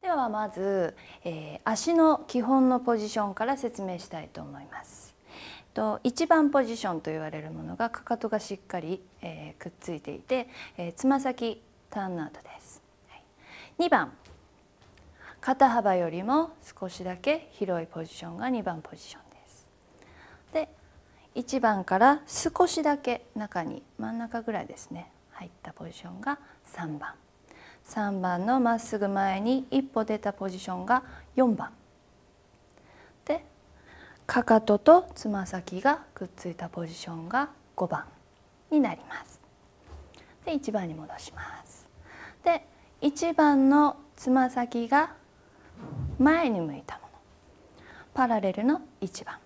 ではまず、えー、足の基本のポジションから説明したいと思います。と1番ポジションと言われるものがかかとがしっかり、えー、くっついていて、えー、つま先ターンアウトです。はい、2番肩幅よりも少しだけ広いポジションが2番ポジションです。で1番から少しだけ中に真ん中ぐらいですね入ったポジションが3番3番のまっすぐ前に一歩出たポジションが4番でかかととつま先がくっついたポジションが5番になりますで1番に戻しますで1番のつま先が前に向いたものパラレルの1番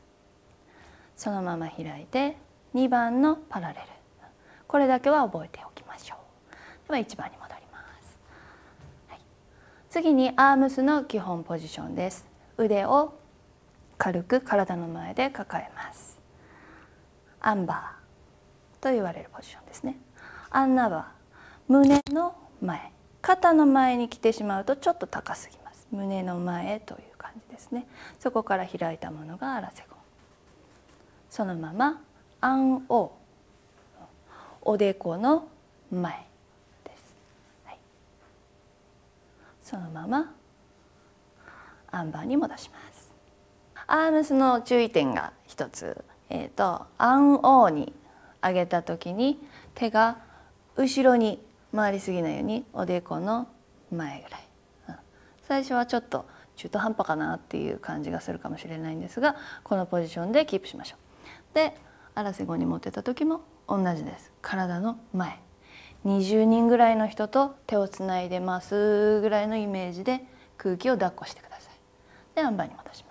そのまま開いて2番のパラレルこれだけは覚えておきましょうでは1番に戻ります、はい、次にアームスの基本ポジションです腕を軽く体の前で抱えますアンバーと言われるポジションですねアンナバー胸の前肩の前に来てしまうとちょっと高すぎます胸の前という感じですねそこから開いたものがアラセそのまま「あんお」おでこの前です、はい、そのままあんばんに戻しますアームスの注意点が一つ、えーと、あんおに上げた時に手が後ろに回りすぎないようにおでこの前ぐらい、最初はちょっと中途半端かなっていう感じがするかもしれないんですがこのポジションでキープしましょう。で荒瀬5に持ってた時も同じです体の前20人ぐらいの人と手をつないでますぐらいのイメージで空気を抱っこしてくださいで案板に戻します